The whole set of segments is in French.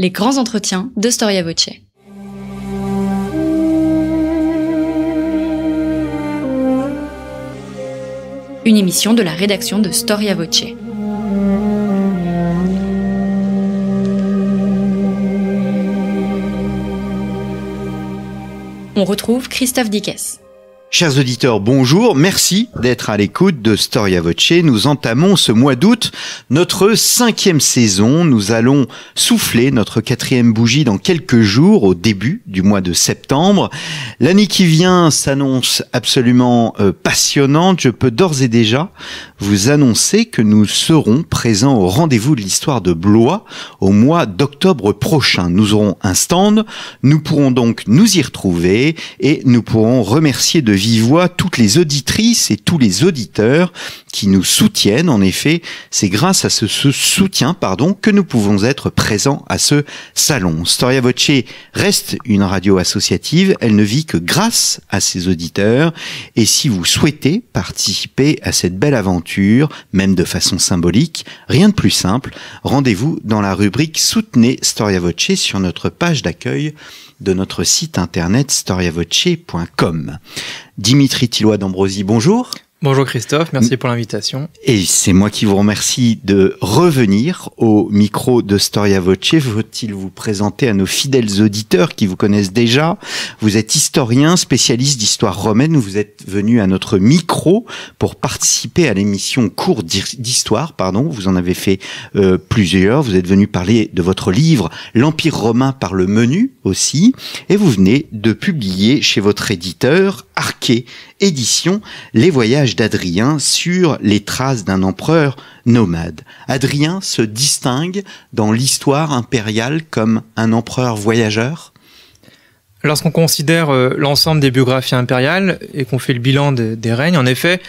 les grands entretiens de Storia Voce. Une émission de la rédaction de Storia Voce. On retrouve Christophe Dickès. Chers auditeurs, bonjour, merci d'être à l'écoute de Storia Voce. Nous entamons ce mois d'août notre cinquième saison. Nous allons souffler notre quatrième bougie dans quelques jours, au début du mois de septembre. L'année qui vient s'annonce absolument euh, passionnante. Je peux d'ores et déjà vous annoncer que nous serons présents au rendez-vous de l'histoire de Blois au mois d'octobre prochain. Nous aurons un stand, nous pourrons donc nous y retrouver et nous pourrons remercier de vive toutes les auditrices et tous les auditeurs qui nous soutiennent. En effet, c'est grâce à ce, ce, soutien pardon, que nous pouvons être présents à ce salon. Storia Voce reste une radio associative, elle ne vit que grâce à ses auditeurs. Et si vous souhaitez participer à cette belle aventure, même de façon symbolique, rien de plus simple, rendez-vous dans la rubrique Soutenez Storia Voce sur notre page d'accueil de notre site internet storiavoce.com. Dimitri Tillois d'Ambrosi, bonjour. Bonjour Christophe, merci mm. pour l'invitation. Et c'est moi qui vous remercie de revenir au micro de Storia Voce. Faut-il vous présenter à nos fidèles auditeurs qui vous connaissent déjà Vous êtes historien, spécialiste d'histoire romaine. Vous êtes venu à notre micro pour participer à l'émission Cours d'histoire. Pardon, vous en avez fait euh, plusieurs. Vous êtes venu parler de votre livre L'Empire romain par le menu aussi, et vous venez de publier chez votre éditeur Arquet Édition Les voyages d'Adrien sur les traces d'un empereur nomade. Adrien se distingue dans l'histoire impériale comme un empereur voyageur Lorsqu'on considère euh, l'ensemble des biographies impériales et qu'on fait le bilan des règnes, en effet,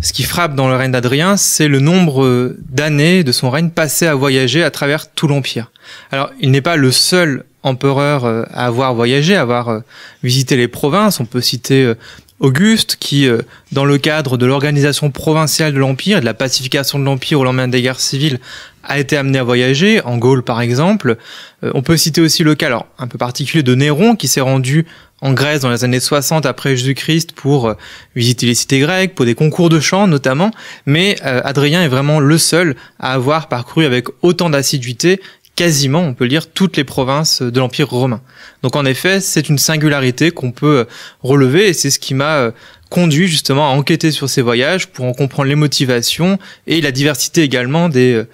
ce qui frappe dans le règne d'Adrien, c'est le nombre euh, d'années de son règne passé à voyager à travers tout l'Empire. Alors, il n'est pas le seul empereur euh, à avoir voyagé, à avoir visité les provinces. On peut citer Auguste, qui, euh, dans le cadre de l'organisation provinciale de l'Empire et de la pacification de l'Empire au lendemain des guerres civiles, a été amené à voyager, en Gaule par exemple. Euh, on peut citer aussi le cas, alors un peu particulier, de Néron qui s'est rendu en Grèce dans les années 60 après Jésus-Christ pour euh, visiter les cités grecques, pour des concours de chant notamment, mais Adrien est vraiment le seul à avoir parcouru avec autant d'assiduité quasiment, on peut le dire, toutes les provinces de l'Empire romain. Donc en effet, c'est une singularité qu'on peut euh, relever et c'est ce qui m'a euh, conduit justement à enquêter sur ces voyages pour en comprendre les motivations et la diversité également des,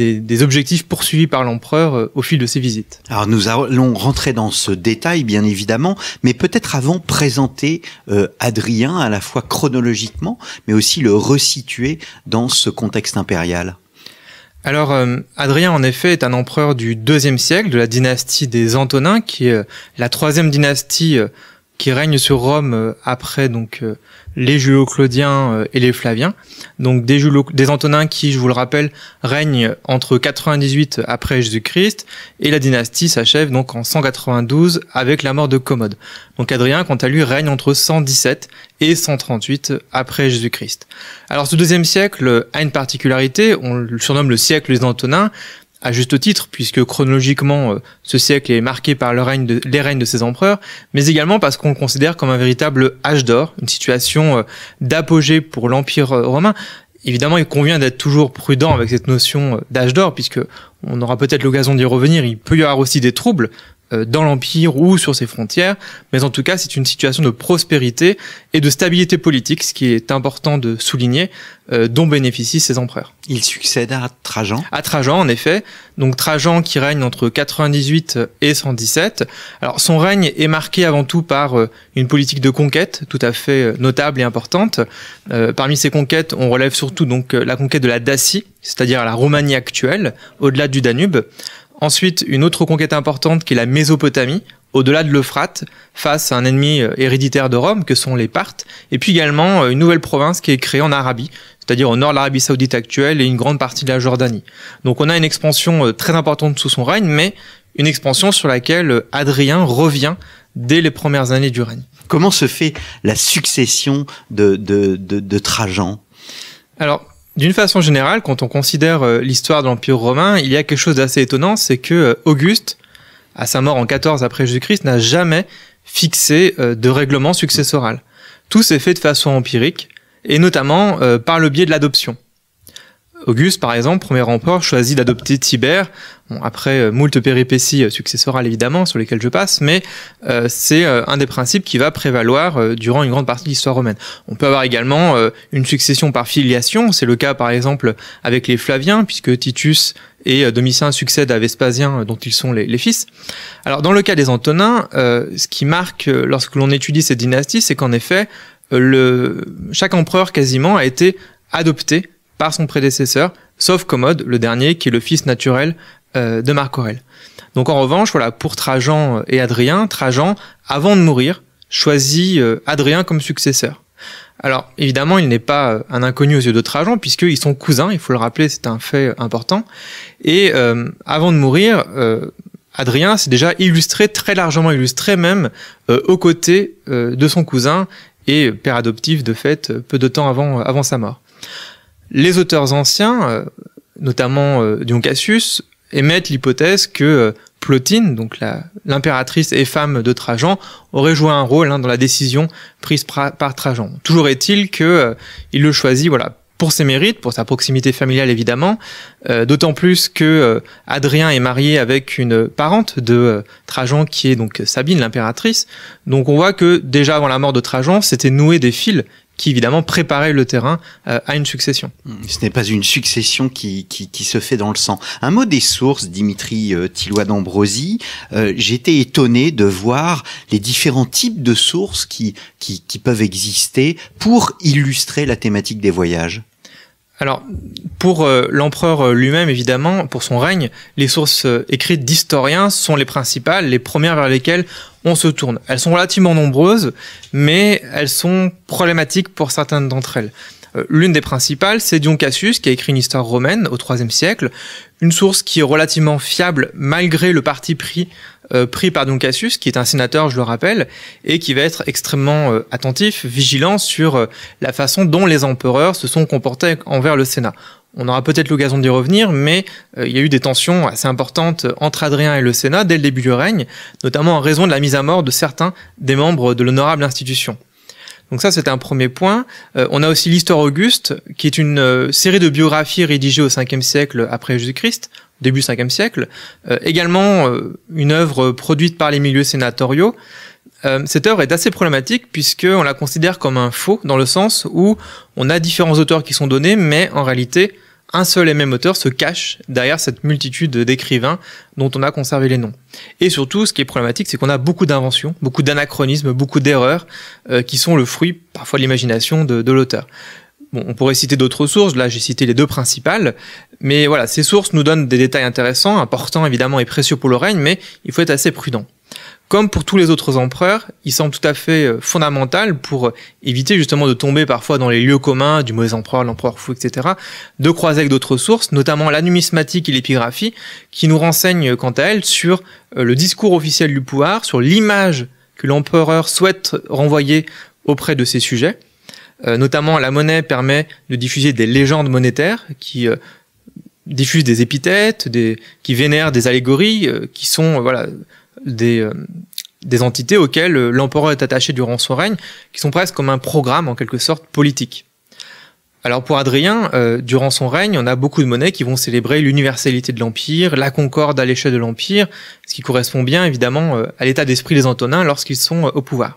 euh, objectifs poursuivis par l'empereur au fil de ses visites. Alors nous allons rentrer dans ce détail bien évidemment, mais peut-être avant présenter Adrien à la fois chronologiquement, mais aussi le resituer dans ce contexte impérial. Alors, euh, Adrien, en effet, est un empereur du deuxième siècle, de la dynastie des Antonins, qui est euh, la troisième dynastie euh, qui règne sur Rome euh, après donc euh, les Julio-Claudiens euh, et les Flaviens. Donc des, Julio des Antonins qui, je vous le rappelle, règnent entre 98 après Jésus-Christ et la dynastie s'achève donc en 192 avec la mort de Commode. Donc Adrien, quant à lui, règne entre 117 et 138 après Jésus-Christ. Alors ce deuxième siècle a une particularité, on le surnomme le siècle des Antonins, à juste titre, puisque chronologiquement, euh, ce siècle est marqué par le règne les règnes de ces empereurs, mais également parce qu'on le considère comme un véritable âge d'or, une situation euh, d'apogée pour l'Empire euh, romain. Évidemment, il convient d'être toujours prudent avec cette notion d'âge d'or, puisque on aura peut-être l'occasion d'y revenir. Il peut y avoir aussi des troubles euh, dans l'Empire ou sur ses frontières, mais en tout cas c'est une situation de prospérité et de stabilité politique, ce qui est important de souligner, euh, dont bénéficient ces empereurs. Il succède à Trajan À Trajan en effet, donc Trajan qui règne entre 98 et 117. Alors son règne est marqué avant tout par euh, une politique de conquête tout à fait notable et importante. parmi ces conquêtes, on relève surtout donc la conquête de la Dacie, c'est-à-dire la Roumanie actuelle, au-delà du Danube. Ensuite, une autre conquête importante qui est la Mésopotamie, au-delà de l'Euphrate, face à un ennemi euh, héréditaire de Rome, que sont les Parthes, et puis également euh, une nouvelle province qui est créée en Arabie, c'est-à-dire au nord de l'Arabie saoudite actuelle et une grande partie de la Jordanie. Donc on a une expansion euh, très importante sous son règne, mais une expansion sur laquelle Adrien revient dès les premières années du règne. Comment se fait la succession de, de, de Trajan Alors, d'une façon générale, quand on considère euh, l'histoire de l'Empire romain, il y a quelque chose d'assez étonnant, c'est que euh, Auguste, à sa mort en 14 après Jésus-Christ, n'a jamais fixé euh, de règlement successoral. Tout s'est fait de façon empirique, et notamment par le biais de l'adoption. Auguste, par exemple, premier empereur, choisit d'adopter Tibère. Bon, après euh, moult péripéties successorales évidemment sur lesquelles je passe, mais euh, c'est euh, un des principes qui va prévaloir durant une grande partie de l'histoire romaine. On peut avoir également une succession par filiation, c'est le cas par exemple avec les Flaviens, puisque Titus et Domitien succèdent à Vespasien dont ils sont les, fils. Alors dans le cas des Antonins, ce qui marque lorsque l'on étudie cette dynastie, c'est qu'en effet, le, chaque empereur quasiment a été adopté par son prédécesseur, sauf Commode, le dernier, qui est le fils naturel euh, de Marc Aurel. Donc en revanche, voilà, pour Trajan euh, et Adrien, Trajan, avant de mourir, choisit euh, Adrien comme successeur. Alors évidemment, il n'est pas un inconnu aux yeux de Trajan, puisqu'ils sont cousins, il faut le rappeler, c'est un fait important. Et avant de mourir, Adrien s'est déjà illustré, très largement illustré même, aux côtés de son cousin et père adoptif de fait, peu de temps avant, avant sa mort. Les auteurs anciens, euh, notamment euh, Dion Cassius, émettent l'hypothèse que euh, Plotine, donc l'impératrice et femme de Trajan, aurait joué un rôle hein, dans la décision prise par Trajan. Toujours est-il que le choisit, voilà, pour ses mérites, pour sa proximité familiale évidemment, d'autant plus que Adrien est marié avec une parente de Trajan qui est donc Sabine, l'impératrice. Donc on voit que déjà avant la mort de Trajan, c'était noué des fils qui évidemment préparait le terrain euh, à une succession. Hum, ce n'est pas une succession qui, qui, se fait dans le sang. Un mot des sources, Dimitri euh, Tillois d'Ambrosi. Euh, j'étais étonné de voir les différents types de sources qui, qui peuvent exister pour illustrer la thématique des voyages. Alors, pour euh, l'empereur euh, lui-même, évidemment, pour son règne, les sources euh, écrites d'historiens sont les principales, les premières vers lesquelles on se tourne. Elles sont relativement nombreuses, mais elles sont problématiques pour certaines d'entre elles. L'une des principales, c'est Dion Cassius, qui a écrit une histoire romaine au IIIe siècle, une source qui est relativement fiable malgré le parti pris euh, pris par Don Cassius, qui est un sénateur, je le rappelle, et qui va être extrêmement euh, attentif, vigilant sur euh, la façon dont les empereurs se sont comportés envers le Sénat. On aura peut-être l'occasion d'y revenir, mais il y a eu des tensions assez importantes entre Adrien et le Sénat dès le début du règne, notamment en raison de la mise à mort de certains des membres de l'honorable institution. Donc ça, c'était un premier point. on a aussi l'Histoire Auguste, qui est une série de biographies rédigées au 5 siècle après Jésus-Christ, début 5e siècle, euh, également euh, une œuvre produite par les milieux sénatoriaux. Euh, cette œuvre est assez problématique puisqu'on la considère comme un faux dans le sens où on a différents auteurs qui sont donnés, mais en réalité, un seul et même auteur se cache derrière cette multitude d'écrivains dont on a conservé les noms. Et surtout, ce qui est problématique, c'est qu'on a beaucoup d'inventions, beaucoup d'anachronismes, beaucoup d'erreurs qui sont le fruit parfois de l'imagination de, de l'auteur on pourrait citer d'autres sources, là j'ai cité les deux principales, mais voilà, ces sources nous donnent des détails intéressants, importants évidemment et précieux pour le règne, mais il faut être assez prudent. Comme pour tous les autres empereurs, il semble tout à fait euh, fondamental pour euh, éviter justement de tomber parfois dans les lieux communs du mauvais empereur, l'empereur fou, etc., de croiser avec d'autres sources, notamment la numismatique et l'épigraphie, qui nous renseignent quant à elles sur euh, le discours officiel du pouvoir, sur l'image que l'empereur souhaite renvoyer auprès de ses sujets. Euh, notamment, la monnaie permet de diffuser des légendes monétaires qui euh, diffusent des épithètes, qui vénèrent des allégories, euh, qui sont voilà des, entités auxquelles l'empereur est attaché durant son règne, qui sont presque comme un programme en quelque sorte politique. Alors pour Adrien, durant son règne, on a beaucoup de monnaies qui vont célébrer l'universalité de l'Empire, la concorde à l'échelle de l'Empire, ce qui correspond bien évidemment à l'état d'esprit des Antonins lorsqu'ils sont au pouvoir.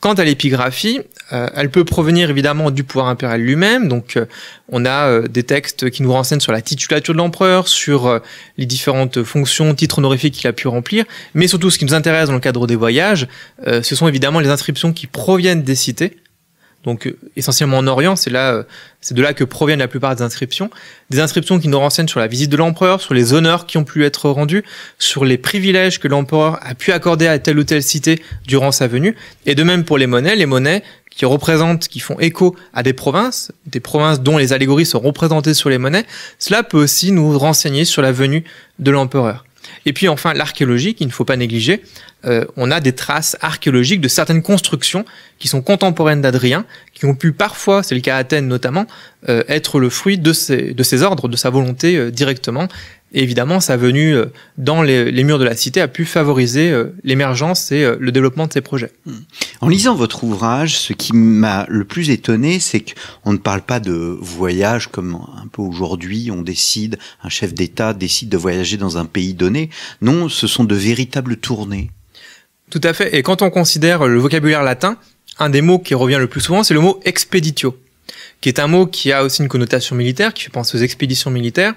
Quant à l'épigraphie, euh, elle peut provenir évidemment du pouvoir impérial lui-même. Donc, euh, on a euh, des textes qui nous renseignent sur la titulature de l'empereur, sur les différentes fonctions, titres honorifiques qu'il a pu remplir. Mais surtout, ce qui nous intéresse dans le cadre des voyages, ce sont évidemment les inscriptions qui proviennent des cités donc euh, essentiellement en Orient, c'est là, euh, c'est de là que proviennent la plupart des inscriptions. Des inscriptions qui nous renseignent sur la visite de l'empereur, sur les honneurs qui ont pu être rendus, sur les privilèges que l'empereur a pu accorder à telle ou telle cité durant sa venue. Et de même pour les monnaies, les monnaies qui représentent, qui font écho à des provinces, des provinces dont les allégories sont représentées sur les monnaies, cela peut aussi nous renseigner sur la venue de l'empereur. Et puis enfin, l'archéologie, il ne faut pas négliger. Euh, on a des traces archéologiques de certaines constructions qui sont contemporaines d'Adrien, qui ont pu parfois, c'est le cas à Athènes notamment, euh, être le fruit de ses, de ses ordres, de sa volonté euh, directement, et évidemment, sa venue euh, dans les, murs de la cité a pu favoriser euh, l'émergence et euh, le développement de ces projets. Hmm. En lisant votre ouvrage, ce qui m'a le plus étonné, c'est qu'on ne parle pas de voyage comme un peu aujourd'hui, on décide, un chef d'État décide de voyager dans un pays donné. Non, ce sont de véritables tournées. Tout à fait. Et quand on considère le vocabulaire latin, un des mots qui revient le plus souvent, c'est le mot expeditio, qui est un mot qui a aussi une connotation militaire, qui fait penser aux expéditions militaires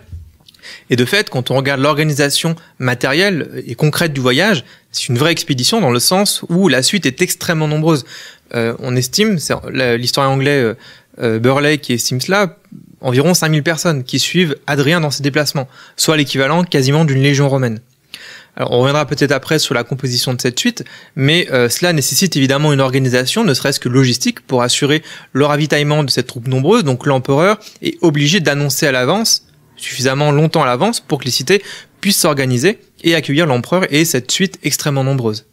et de fait, quand on regarde l'organisation matérielle et concrète du voyage, c'est une vraie expédition dans le sens où la suite est extrêmement nombreuse. Euh, on estime, c'est l'historien anglais euh, euh, Burley qui estime cela, environ 5000 personnes qui suivent Adrien dans ses déplacements, soit l'équivalent quasiment d'une légion romaine. Alors, on reviendra peut-être après sur la composition de cette suite, mais euh, cela nécessite évidemment une organisation, ne serait-ce que logistique, pour assurer le ravitaillement de cette troupe nombreuse. Donc l'empereur est obligé d'annoncer à l'avance suffisamment longtemps à l'avance pour que les cités puissent s'organiser et accueillir l'empereur et cette suite extrêmement nombreuse.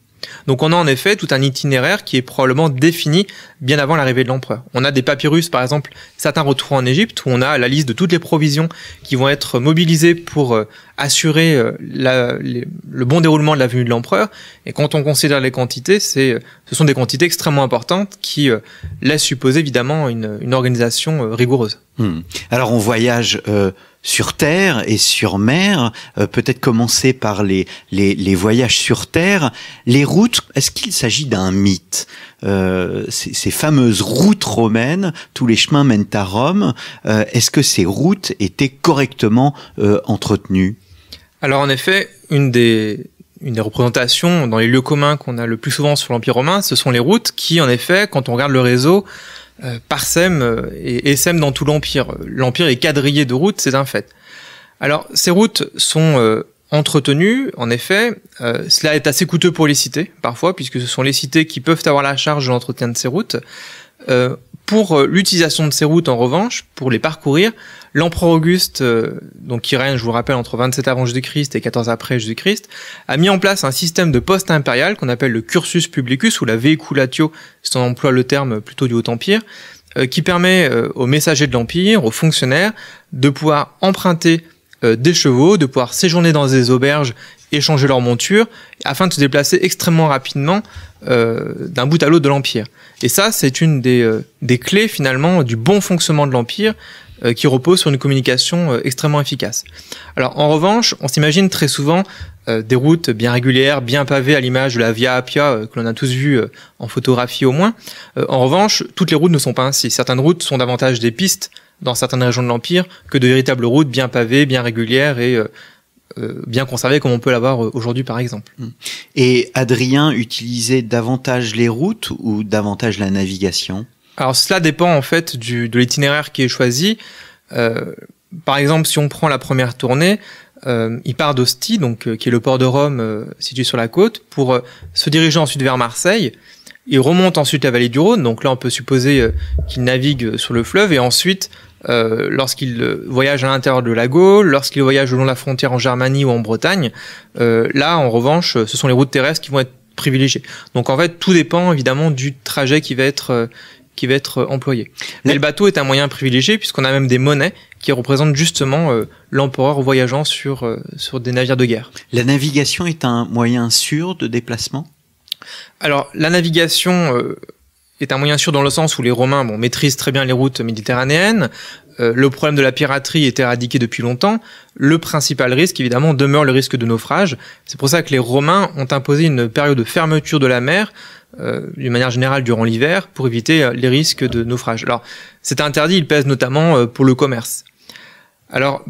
Donc on a en effet tout un itinéraire qui est probablement défini bien avant l'arrivée de l'empereur. On a des papyrus par exemple, certains retrouvés en Égypte, où on a la liste de toutes les provisions qui vont être mobilisées pour euh, assurer euh, le bon déroulement de la venue de l'empereur. Et quand on considère les quantités, c'est, euh, ce sont des quantités extrêmement importantes qui laissent supposer évidemment une, organisation rigoureuse. Hmm. Alors on voyage sur terre et sur mer, euh, peut-être commencer par les, les, voyages sur terre, les routes, est-ce qu'il s'agit d'un mythe euh, ces, fameuses routes romaines, tous les chemins mènent à Rome, euh, est-ce que ces routes étaient correctement entretenues Alors en effet, une des, une des représentations dans les lieux communs qu'on a le plus souvent sur l'Empire romain, ce sont les routes qui, en effet, quand on regarde le réseau, euh, par SEM euh, et, SEM dans tout l'Empire. L'Empire est quadrillé de routes, c'est un fait. Alors, ces routes sont euh, entretenues, en effet. cela est assez coûteux pour les cités, parfois, puisque ce sont les cités qui peuvent avoir la charge de l'entretien de ces routes. Pour euh, l'utilisation de ces routes, en revanche, pour les parcourir, l'empereur Auguste, euh, donc qui règne, je vous rappelle, entre 27 avant Jésus-Christ et 14 après Jésus-Christ, a mis en place un système de poste impérial qu'on appelle le cursus publicus ou la vehiculatio, si on emploie le terme plutôt du Haut Empire, euh, qui permet aux messagers de l'Empire, aux fonctionnaires, de pouvoir emprunter des chevaux, de pouvoir séjourner dans des auberges échanger leurs montures, afin de se déplacer extrêmement rapidement euh, d'un bout à l'autre de l'Empire. Et ça, c'est une des, euh, des, clés finalement du bon fonctionnement de l'Empire euh, qui repose sur une communication extrêmement efficace. Alors en revanche, on s'imagine très souvent des routes bien régulières, bien pavées à l'image de la Via Appia que l'on a tous vu en photographie au moins. en revanche, toutes les routes ne sont pas ainsi. Certaines routes sont davantage des pistes dans certaines régions de l'Empire que de véritables routes bien pavées, bien régulières et, euh, bien conservé comme on peut l'avoir euh, aujourd'hui par exemple. Mm. Et Adrien utilisait davantage les routes ou davantage la navigation Alors cela dépend en fait du, de l'itinéraire qui est choisi. Euh, par exemple, si on prend la première tournée, il part d'Ostie, donc qui est le port de Rome situé sur la côte, pour se diriger ensuite vers Marseille. Il remonte ensuite la vallée du Rhône, donc là on peut supposer qu'il navigue sur le fleuve et ensuite euh, lorsqu'il euh, voyage à l'intérieur de la Gaule, lorsqu'il voyage le long de la frontière en Germanie ou en Bretagne. Euh, là, en revanche, euh, ce sont les routes terrestres qui vont être privilégiées. Donc en fait, tout dépend évidemment du trajet qui va être qui va être employé. Mais le bateau est un moyen privilégié puisqu'on a même des monnaies qui représentent justement l'empereur voyageant sur sur des navires de guerre. La navigation est un moyen sûr de déplacement. Alors la navigation, euh, est un moyen sûr dans le sens où les Romains bon, maîtrisent très bien les routes méditerranéennes. Euh, le problème de la piraterie est éradiqué depuis longtemps. Le principal risque, évidemment, demeure le risque de naufrage. C'est pour ça que les Romains ont imposé une période de fermeture de la mer, euh, d'une manière générale durant l'hiver, pour éviter euh, les risques de naufrage. Alors, cet interdit, il pèse notamment pour le commerce. Alors,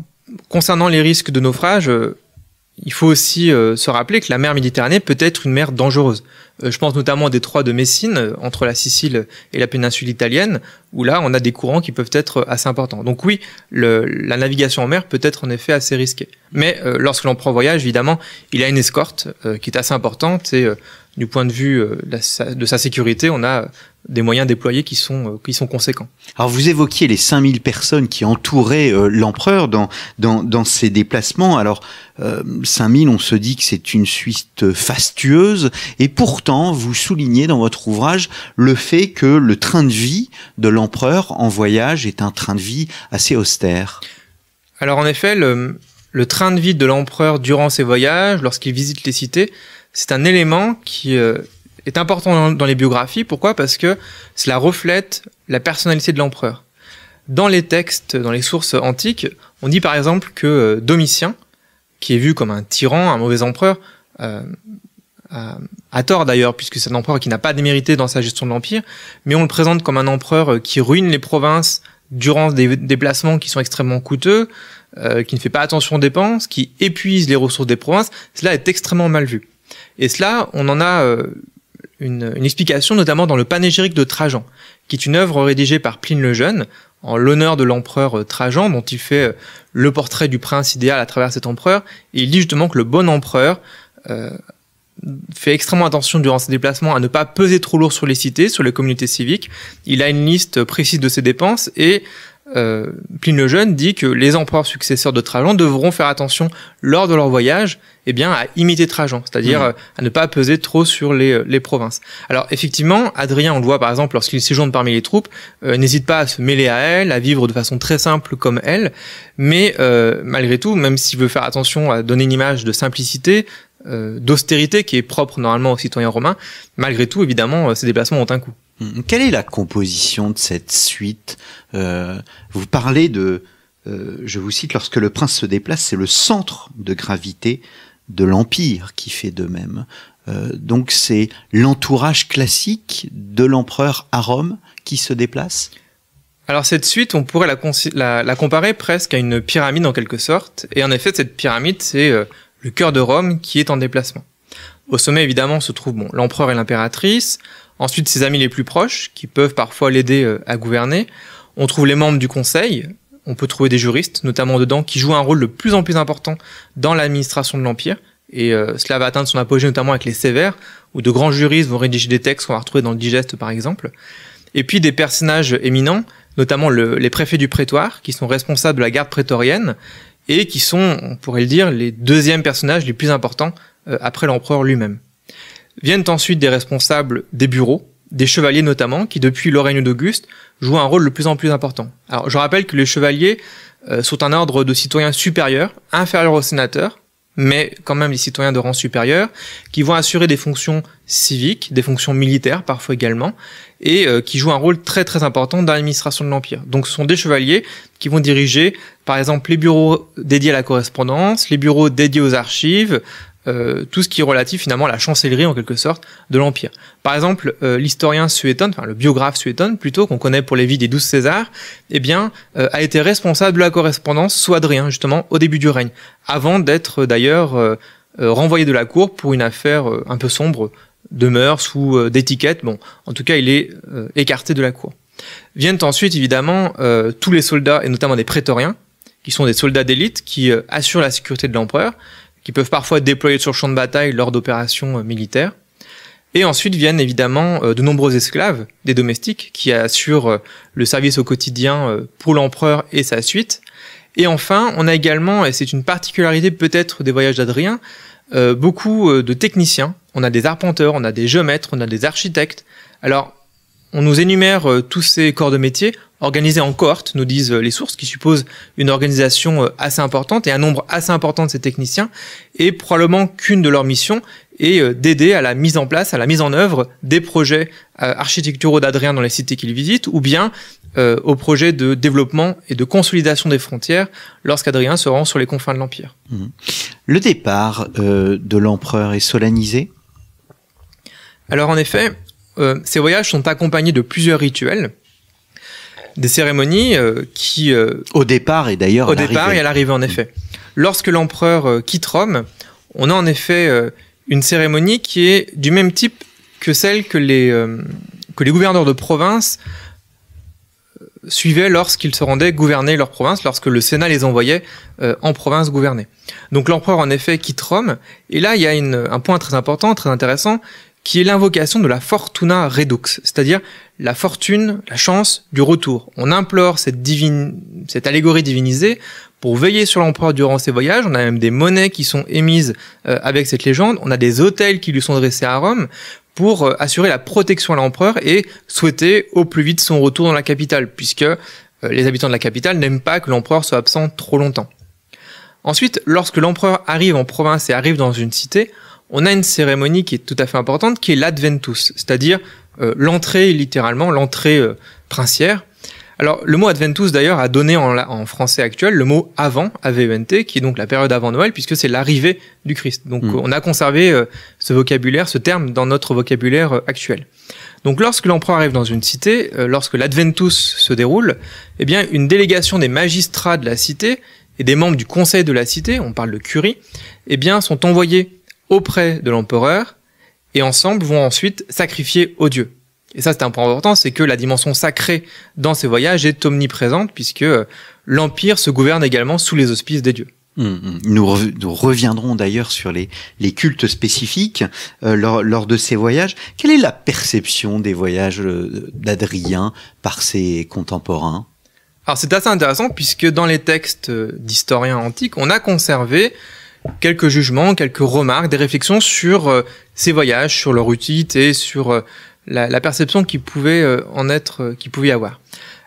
concernant les risques de naufrage, il faut aussi euh, se rappeler que la mer Méditerranée peut être une mer dangereuse. Euh, je pense notamment au détroit de Messine, euh, entre la Sicile et la péninsule italienne, où là, on a des courants qui peuvent être assez importants. Donc oui, la navigation en mer peut être en effet assez risquée. Mais lorsque l'on prend voyage, évidemment, il y a une escorte qui est assez importante et du point de vue de sa sécurité, on a des moyens déployés qui sont, euh, qui sont conséquents. Alors vous évoquiez les 5000 personnes qui entouraient euh, l'empereur dans, dans, ses déplacements. Alors 5000, euh, on se dit que c'est une suite fastueuse, et pourtant vous soulignez dans votre ouvrage le fait que le train de vie de l'empereur en voyage est un train de vie assez austère. Alors en effet, le, train de vie de l'empereur durant ses voyages, lorsqu'il visite les cités, c'est un élément qui est important dans les biographies. Pourquoi Parce que cela reflète la personnalité de l'empereur. Dans les textes, dans les sources antiques, on dit par exemple que euh, Domitien, qui est vu comme un tyran, un mauvais empereur, euh, à, euh, tort d'ailleurs, puisque c'est un empereur qui n'a pas démérité dans sa gestion de l'Empire, mais on le présente comme un empereur euh, qui ruine les provinces durant des déplacements qui sont extrêmement coûteux, qui ne fait pas attention aux dépenses, qui épuise les ressources des provinces. Cela est extrêmement mal vu. Et cela, on en a euh, une, explication notamment dans le Panégyrique de Trajan, qui est une œuvre rédigée par Pline le Jeune en l'honneur de l'empereur euh, Trajan, dont il fait euh, le portrait du prince idéal à travers cet empereur. il dit justement que le bon empereur euh, fait extrêmement attention durant ses déplacements à ne pas peser trop lourd sur les cités, sur les communautés civiques. Il a une liste précise de ses dépenses et euh, Pline le Jeune dit que les empereurs successeurs de Trajan devront faire attention lors de leur voyage eh bien, à imiter Trajan, c'est-à-dire mmh. euh, à ne pas peser trop sur euh, les, provinces. Alors effectivement, Adrien, on le voit par exemple lorsqu'il séjourne parmi les troupes, euh, n'hésite pas à se mêler à elle, à vivre de façon très simple comme elle, mais malgré tout, même s'il veut faire attention à donner une image de simplicité, d'austérité qui est propre normalement aux citoyens romains, malgré tout, évidemment, ces déplacements ont un coût. Hmm. Quelle est la composition de cette suite euh, Vous parlez de, euh, je vous cite, lorsque le prince se déplace, c'est le centre de gravité de l'Empire qui fait de même. Euh, donc c'est l'entourage classique de l'empereur à Rome qui se déplace alors cette suite, on pourrait la, comparer presque à une pyramide en quelque sorte, et en effet cette pyramide, c'est le cœur de Rome qui est en déplacement. Au sommet évidemment se trouvent bon, l'empereur et l'impératrice, Ensuite, ses amis les plus proches, qui peuvent parfois l'aider euh, à gouverner. On trouve les membres du conseil, on peut trouver des juristes, notamment dedans, qui jouent un rôle de plus en plus important dans l'administration de l'Empire. Et euh, cela va atteindre son apogée notamment avec les sévères, où de grands juristes vont rédiger des textes qu'on va retrouver dans le digeste par exemple. Et puis des personnages éminents, notamment les préfets du prétoire, qui sont responsables de la garde prétorienne, et qui sont, on pourrait le dire, les deuxièmes personnages les plus importants euh, après l'empereur lui-même. Viennent ensuite des responsables des bureaux, des chevaliers notamment, qui depuis le règne d'Auguste jouent un rôle de plus en plus important. Alors je rappelle que les chevaliers euh, sont un ordre de citoyens supérieurs, inférieurs aux sénateurs, mais quand même des citoyens de rang supérieur, qui vont assurer des fonctions civiques, des fonctions militaires parfois également, et euh, qui jouent un rôle très très important dans l'administration de l'Empire. Donc ce sont des chevaliers qui vont diriger par exemple les bureaux dédiés à la correspondance, les bureaux dédiés aux archives, euh, tout ce qui est relatif finalement à la chancellerie en quelque sorte de l'Empire. Par exemple, euh, l'historien Suétone, enfin le biographe Suétone plutôt, qu'on connaît pour les vies des douze Césars, eh bien, euh, a été responsable de la correspondance sous Adrien justement au début du règne, avant d'être d'ailleurs renvoyé de la cour pour une affaire un peu sombre de mœurs ou d'étiquette. Bon, en tout cas, il est écarté de la cour. Viennent ensuite évidemment tous les soldats et notamment des prétoriens, qui sont des soldats d'élite qui assurent la sécurité de l'empereur qui peuvent parfois être déployés sur le champ de bataille lors d'opérations euh, militaires. Et ensuite viennent évidemment euh, de nombreux esclaves, des domestiques, qui assurent euh, le service au quotidien pour l'empereur et sa suite. Et enfin, on a également, et c'est une particularité peut-être des voyages d'Adrien, beaucoup de techniciens. On a des arpenteurs, on a des géomètres, on a des architectes. Alors, on nous énumère tous ces corps de métier organisée en cohorte, nous disent euh, les sources, qui suppose une organisation euh, assez importante et un nombre assez important de ces techniciens. Et probablement qu'une de leurs missions est euh, d'aider à la mise en place, à la mise en œuvre des projets architecturaux d'Adrien dans les cités qu'il visite, ou bien aux au projet de développement et de consolidation des frontières lorsqu'Adrien se rend sur les confins de l'Empire. Mmh. Le départ de l'empereur est solennisé Alors en effet, ces voyages sont accompagnés de plusieurs rituels des cérémonies euh, qui... Euh, au départ et d'ailleurs Au départ et à l'arrivée en effet. Mm. Lorsque l'empereur euh, quitte Rome, on a en effet une cérémonie qui est du même type que celle que les, que les gouverneurs de province suivaient lorsqu'ils se rendaient gouverner leur province, lorsque le Sénat les envoyait en province gouverner. Donc l'empereur en effet quitte Rome, et là il y a un point très important, très intéressant, qui est l'invocation de la fortuna redux, c'est-à-dire la fortune, la chance du retour. On implore cette, cette allégorie divinisée pour veiller sur l'empereur durant ses voyages. On a même des monnaies qui sont émises euh, avec cette légende. On a des hôtels qui lui sont dressés à Rome pour euh, assurer la protection à l'empereur et souhaiter au plus vite son retour dans la capitale, puisque euh, les habitants de la capitale n'aiment pas que l'empereur soit absent trop longtemps. Ensuite, lorsque l'empereur arrive en province et arrive dans une cité, on a une cérémonie qui est tout à fait importante, qui est l'Adventus, c'est-à-dire euh, l'entrée, littéralement, l'entrée euh, princière. Alors, le mot Adventus, d'ailleurs, a donné en, français actuel le mot avant, A-V-E-N-T, qui est donc la période avant Noël, puisque c'est l'arrivée du Christ. Donc, mm. on a conservé euh, ce vocabulaire, ce terme dans notre vocabulaire actuel. Donc, lorsque l'empereur arrive dans une cité, lorsque l'Adventus se déroule, eh bien, une délégation des magistrats de la cité et des membres du conseil de la cité, on parle de curie, eh bien, sont envoyés auprès de l'empereur et ensemble vont ensuite sacrifier aux dieux. Et ça, c'est un point important, c'est que la dimension sacrée dans ces voyages est omniprésente puisque euh, l'Empire se gouverne également sous les auspices des dieux. Hum, hum. nous, reviendrons d'ailleurs sur les, cultes spécifiques euh, lors, lors, de ces voyages. Quelle est la perception des voyages euh, d'Adrien par ses contemporains Alors c'est assez intéressant puisque dans les textes d'historiens antiques, on a conservé quelques jugements, quelques remarques, des réflexions sur euh, ces voyages, sur leur utilité, sur euh, la, perception qu'ils pouvaient euh, en être, qu'ils pouvaient avoir.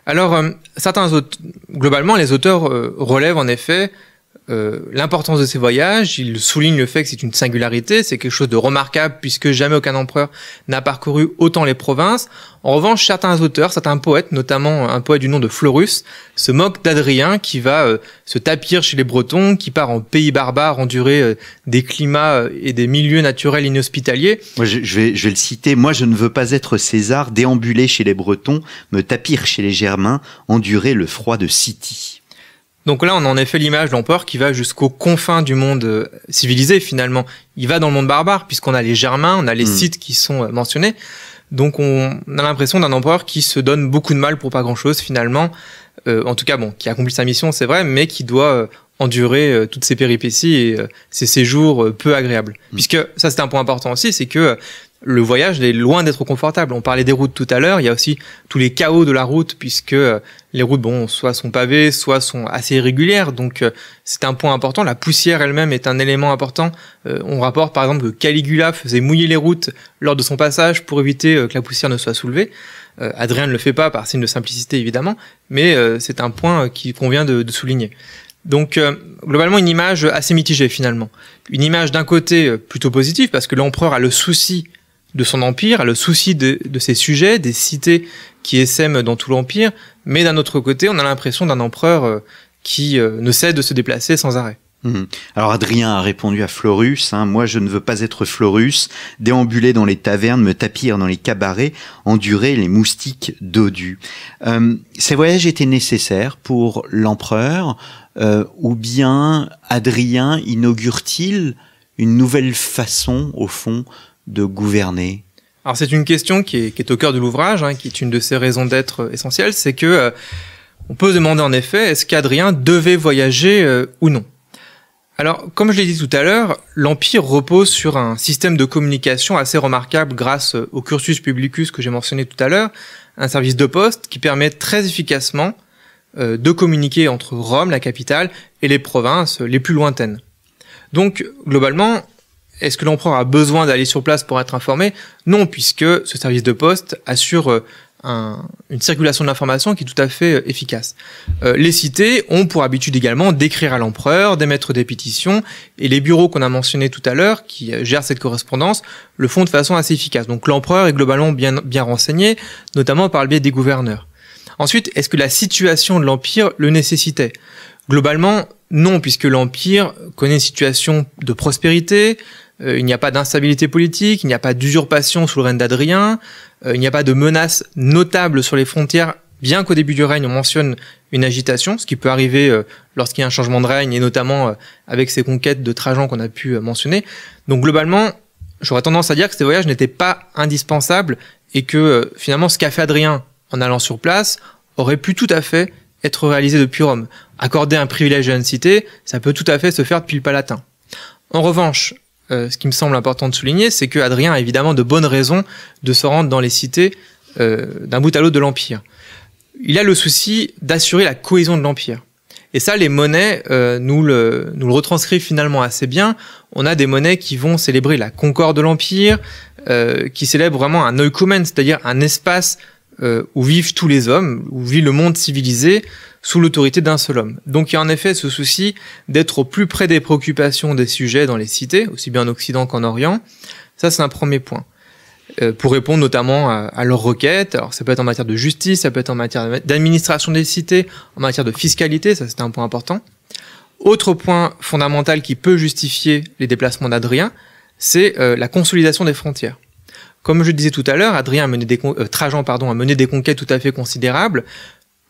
Alors, certains auteurs, globalement, les auteurs relèvent en effet euh, l'importance de ces voyages, il souligne le fait que c'est une singularité, c'est quelque chose de remarquable puisque jamais aucun empereur n'a parcouru autant les provinces. En revanche, certains auteurs, certains poètes, notamment un poète du nom de Florus, se moquent d'Adrien qui va euh, se tapir chez les Bretons, qui part en pays barbare endurer euh, des climats et des milieux naturels inhospitaliers. Moi, je, vais, le citer. Moi, je ne veux pas être César, déambuler chez les Bretons, me tapir chez les Germains, endurer le froid de City. Donc là, on a en effet l'image l'empereur qui va jusqu'aux confins du monde euh, civilisé finalement. Il va dans le monde barbare puisqu'on a les Germains, on a les hmm. sites qui sont euh, mentionnés. Donc on a l'impression d'un empereur qui se donne beaucoup de mal pour pas grand-chose finalement. Euh, en tout cas, bon, qui accomplit sa mission, c'est vrai, mais qui doit endurer toutes ces péripéties et ces séjours peu agréables. Hmm. Puisque ça, c'est un point important aussi, c'est que le voyage est loin d'être confortable. On parlait des routes tout à l'heure, il y a aussi tous les chaos de la route, puisque les routes, bon, soit sont pavées, soit sont assez irrégulières. Donc, euh, c'est un point important. La poussière elle-même est un élément important. Euh, on rapporte, par exemple, que Caligula faisait mouiller les routes lors de son passage pour éviter euh, que la poussière ne soit soulevée. Adrien ne le fait pas par signe de simplicité, évidemment, mais c'est un point qu'il convient de, souligner. Donc globalement une image assez mitigée finalement. Une image d'un côté plutôt positive parce que l'empereur a le souci de son empire, le souci de, de ses sujets, des cités qui essaiment dans tout l'empire, mais d'un autre côté, on a l'impression d'un empereur euh, qui euh, ne cesse de se déplacer sans arrêt. Hum. Alors Adrien a répondu à Florus, hein, moi je ne veux pas être Florus, déambuler dans les tavernes, me tapir dans les cabarets, endurer les moustiques dodus. Hum, ces voyages étaient nécessaires pour l'empereur, euh, ou bien Adrien inaugure-t-il une nouvelle façon, au fond, de gouverner Alors c'est une question qui est, au cœur de l'ouvrage, hein, qui est une de ses raisons d'être euh, essentielles, c'est que euh, on peut se demander en effet est-ce qu'Adrien devait voyager euh, ou non alors, comme je l'ai dit tout à l'heure, l'Empire repose sur un système de communication assez remarquable grâce au cursus publicus que j'ai mentionné tout à l'heure, un service de poste qui permet très efficacement de communiquer entre Rome, la capitale, et les provinces les plus lointaines. Donc, globalement, est-ce que l'empereur a besoin d'aller sur place pour être informé Non, puisque ce service de poste assure euh, une circulation de l'information qui est tout à fait euh, efficace. Euh, les cités ont pour habitude également d'écrire à l'empereur, d'émettre des pétitions, et les bureaux qu'on a mentionnés tout à l'heure, qui gèrent cette correspondance, le font de façon assez efficace. Donc l'empereur est globalement bien, bien renseigné, notamment par le biais des gouverneurs. Ensuite, est-ce que la situation de l'Empire le nécessitait Globalement, non, puisque l'Empire connaît une situation de prospérité, euh, il n'y a pas d'instabilité politique, il n'y a pas d'usurpation sous le règne d'Adrien, euh, il n'y a pas de menaces notables sur les frontières, bien qu'au début du règne on mentionne une agitation, ce qui peut arriver euh, lorsqu'il y a un changement de règne, et notamment avec ces conquêtes de Trajan qu'on a pu mentionner. Donc globalement, j'aurais tendance à dire que ces voyages n'étaient pas indispensables, et que finalement ce qu'a fait Adrien en allant sur place aurait pu tout à fait être réalisé depuis Rome. Accorder un privilège à une cité, ça peut tout à fait se faire depuis le Palatin. En revanche, euh, ce qui me semble important de souligner, c'est que Adrien a évidemment de bonnes raisons de se rendre dans les cités euh, d'un bout à l'autre de l'Empire. Il a le souci d'assurer la cohésion de l'Empire. Et ça, les monnaies euh, nous, le, nous le retranscrivent finalement assez bien. On a des monnaies qui vont célébrer la concorde de l'Empire, qui célèbrent vraiment un oikomen, c'est-à-dire un espace euh, où vivent tous les hommes, où vit le monde civilisé sous l'autorité d'un seul homme. Donc il y a en effet ce souci d'être au plus près des préoccupations des sujets dans les cités, aussi bien en Occident qu'en Orient. Ça, c'est un premier point. Euh, pour répondre notamment à, leurs requêtes, alors ça peut être en matière de justice, ça peut être en matière d'administration des cités, en matière de fiscalité, ça c'est un point important. Autre point fondamental qui peut justifier les déplacements d'Adrien, c'est euh, la consolidation des frontières. Comme je le disais tout à l'heure, Adrien a mené des euh, Trajan pardon, a mené des conquêtes tout à fait considérables.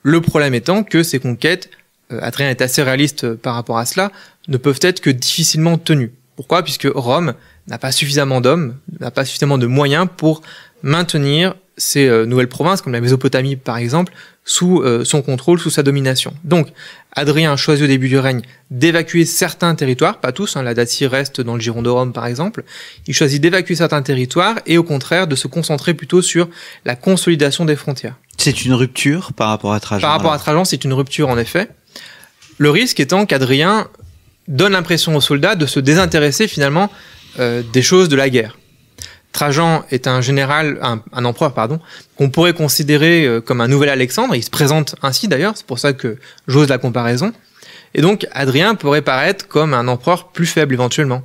Le problème étant que ces conquêtes, euh, Adrien est assez réaliste euh, par rapport à cela, ne peuvent être que difficilement tenues. Pourquoi Puisque Rome n'a pas suffisamment d'hommes, n'a pas suffisamment de moyens pour maintenir ses nouvelles provinces, comme la Mésopotamie par exemple, sous son contrôle, sous sa domination. Donc, Adrien choisit au début du règne d'évacuer certains territoires, pas tous, hein, la Dacie reste dans le giron de Rome par exemple, il choisit d'évacuer certains territoires et au contraire de se concentrer plutôt sur la consolidation des frontières. C'est une rupture par rapport à Trajan Par rapport à Trajan, c'est une rupture en effet. Le risque étant qu'Adrien donne l'impression aux soldats de se désintéresser finalement euh, des choses de la guerre. Trajan est un général, un, empereur, pardon, qu'on pourrait considérer euh, comme un nouvel Alexandre. Il se présente ainsi d'ailleurs, c'est pour ça que j'ose la comparaison. Et donc Adrien pourrait paraître comme un empereur plus faible éventuellement.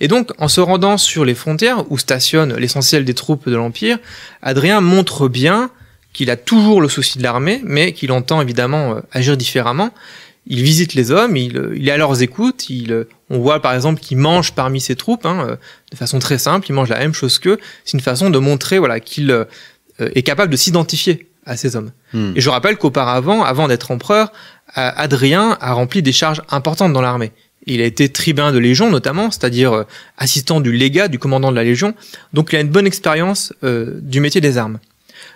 Et donc, en se rendant sur les frontières où stationne l'essentiel des troupes de l'Empire, Adrien montre bien qu'il a toujours le souci de l'armée, mais qu'il entend évidemment euh, agir différemment, il visite les hommes, il, euh, il est à leurs écoutes, il, euh, on voit par exemple qu'il mange parmi ses troupes, hein, euh, de façon très simple, il mange la même chose qu'eux, c'est une façon de montrer voilà qu'il est capable de s'identifier à ces hommes. Hmm. Et je rappelle qu'auparavant, avant, d'être empereur, Adrien a rempli des charges importantes dans l'armée. Il a été tribun de légion notamment, c'est-à-dire assistant du légat, du commandant de la légion, donc il a une bonne expérience du métier des armes.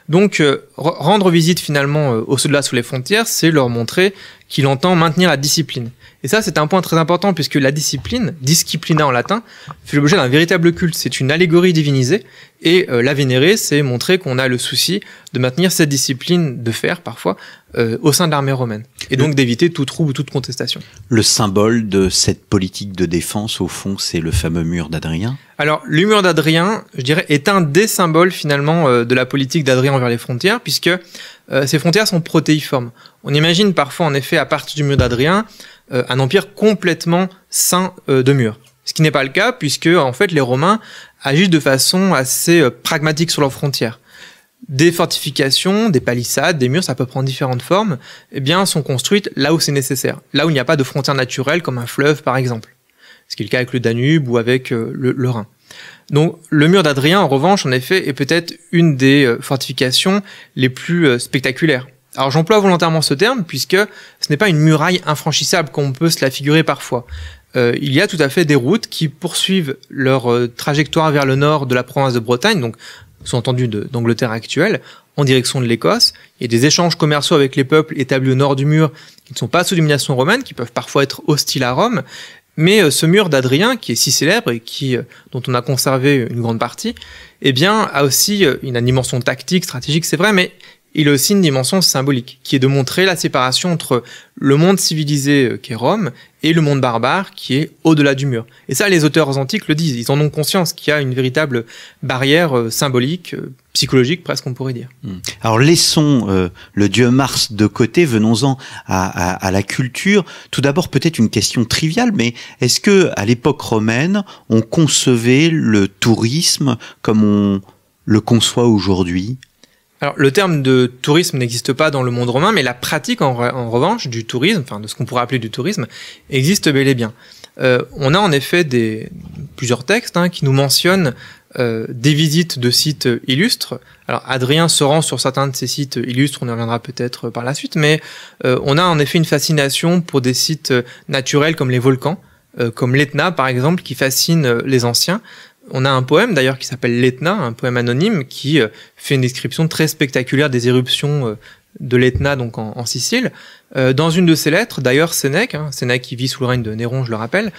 Donc, euh, rendre visite finalement euh, au delà sous les frontières, c'est leur montrer qu'il entend maintenir la discipline. Et ça, c'est un point très important puisque la discipline, disciplina en latin, fait l'objet d'un véritable culte. C'est une allégorie divinisée et euh, la vénérer, c'est montrer qu'on a le souci de maintenir cette discipline de fer, parfois, euh, au sein de l'armée romaine. Et donc d'éviter tout trouble ou toute contestation. Le symbole de cette politique de défense, au fond, c'est le fameux mur d'Adrien Alors, le mur d'Adrien, je dirais, est un des symboles, finalement, euh, de la politique d'Adrien envers les frontières, puisque ces frontières sont protéiformes. On imagine parfois, en effet, à partir du mur d'Adrien, euh, un empire complètement sain euh, de murs. Ce qui n'est pas le cas puisque en fait les Romains agissent de façon assez euh, pragmatique sur leurs frontières. Des fortifications, des palissades, des murs, ça peut prendre différentes formes, eh bien sont construites là où c'est nécessaire, là où il n'y a pas de frontières naturelles comme un fleuve par exemple. Ce qui est le cas avec le Danube ou avec le, le Rhin. Donc le mur d'Adrien, en revanche, en effet, est peut-être une des fortifications les plus spectaculaires. Alors j'emploie volontairement ce terme puisque ce n'est pas une muraille infranchissable qu'on peut se la figurer parfois. Euh, il y a tout à fait des routes qui poursuivent leur euh, trajectoire vers le nord de la province de Bretagne, donc sous-entendu d'Angleterre actuelle, en direction de l'Écosse. et des échanges commerciaux avec les peuples établis au nord du mur qui ne sont pas sous domination romaine, qui peuvent parfois être hostiles à Rome. Mais euh, ce mur d'Adrien, qui est si célèbre et qui, dont on a conservé une grande partie, eh bien, a aussi une dimension tactique, stratégique, c'est vrai, mais il a aussi une dimension symbolique, qui est de montrer la séparation entre le monde civilisé euh, qui est Rome et le monde barbare qui est au-delà du mur. Et ça, les auteurs antiques le disent, ils en ont conscience qu'il y a une véritable barrière euh, symbolique, euh, psychologique presque, on pourrait dire. Hmm. Alors laissons le dieu Mars de côté, venons-en à, à, la culture. Tout d'abord, peut-être une question triviale, mais est-ce que à l'époque romaine, on concevait le tourisme comme on le conçoit aujourd'hui alors, le terme de tourisme n'existe pas dans le monde romain, mais la pratique, en, revanche, du tourisme, enfin de ce qu'on pourrait appeler du tourisme, existe bel et bien. Euh, on a en effet des, plusieurs textes hein, qui nous mentionnent euh, des visites de sites illustres. Alors, Adrien se rend sur certains de ces sites illustres, on y reviendra peut-être par la suite, mais euh, on a en effet une fascination pour des sites naturels comme les volcans, comme l'Etna par exemple, qui fascine les anciens on a un poème d'ailleurs qui s'appelle l'Etna, un poème anonyme qui euh, fait une description très spectaculaire des éruptions euh, de l'Etna donc en, Sicile. Euh, dans une de ses lettres, d'ailleurs Sénèque, hein, Sénèque qui vit sous le règne de Néron, je le rappelle,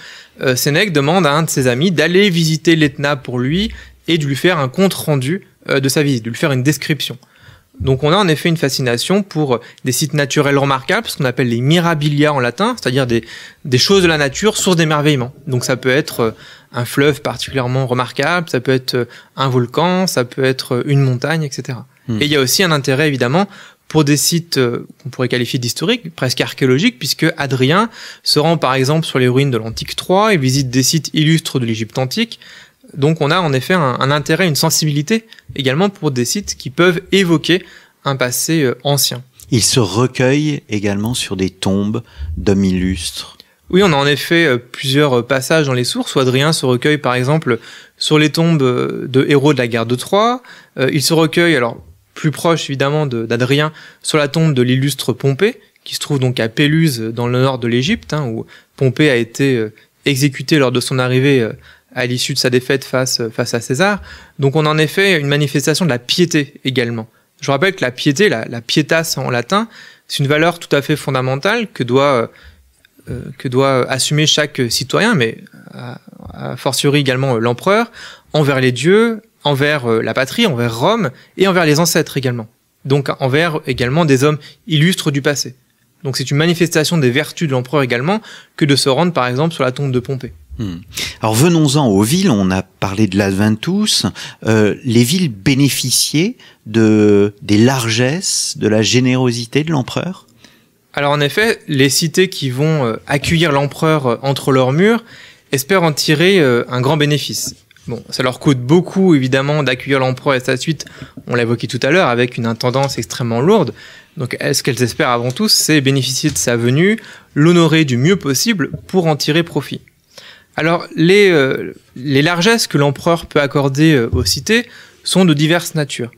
Sénèque demande à un de ses amis d'aller visiter l'Etna pour lui et de lui faire un compte rendu de sa visite, de lui faire une description. Donc on a en effet une fascination pour des sites naturels remarquables, ce qu'on appelle les mirabilia en latin, c'est-à-dire des, des, choses de la nature, source d'émerveillement. Donc ça peut être un fleuve particulièrement remarquable, ça peut être euh, un volcan, ça peut être euh, une montagne, etc. Hmm. Et il y a aussi un intérêt évidemment pour des sites euh, qu'on pourrait qualifier d'historiques, presque archéologiques, puisque Adrien se rend par exemple sur les ruines de l'Antique Troie et visite des sites illustres de l'Égypte antique. Donc on a en effet un, intérêt, une sensibilité également pour des sites qui peuvent évoquer un passé ancien. Il se recueille également sur des tombes d'hommes illustres oui, on a en effet euh, plusieurs euh, passages dans les sources. Adrien se recueille par exemple sur les tombes euh, de héros de la guerre de Troie. il se recueille, alors plus proche évidemment d'Adrien, sur la tombe de l'illustre Pompée, qui se trouve donc à Péluse dans le nord de l'Égypte, hein, où Pompée a été exécuté lors de son arrivée à l'issue de sa défaite face, à César. Donc on a en effet une manifestation de la piété également. Je rappelle que la piété, la, la pietas en latin, c'est une valeur tout à fait fondamentale que doit euh, que doit assumer chaque citoyen, mais a fortiori également euh, l'empereur, envers les dieux, envers euh, la patrie, envers Rome et envers les ancêtres également. Donc envers également des hommes illustres du passé. Donc c'est une manifestation des vertus de l'empereur également que de se rendre par exemple sur la tombe de Pompée. Hmm. Alors venons-en aux villes, on a parlé de l'Adventus, les villes bénéficiaient de, des largesses, de la générosité de l'empereur alors en effet, les cités qui vont euh, accueillir l'empereur euh, entre leurs murs espèrent en tirer euh, un grand bénéfice. Bon, ça leur coûte beaucoup évidemment d'accueillir l'empereur et sa suite, on l'a évoqué tout à l'heure, avec une intendance extrêmement lourde. Donc ce qu'elles espèrent avant tout, c'est bénéficier de sa venue, l'honorer du mieux possible pour en tirer profit. Alors les, les largesses que l'empereur peut accorder aux cités sont de diverses natures.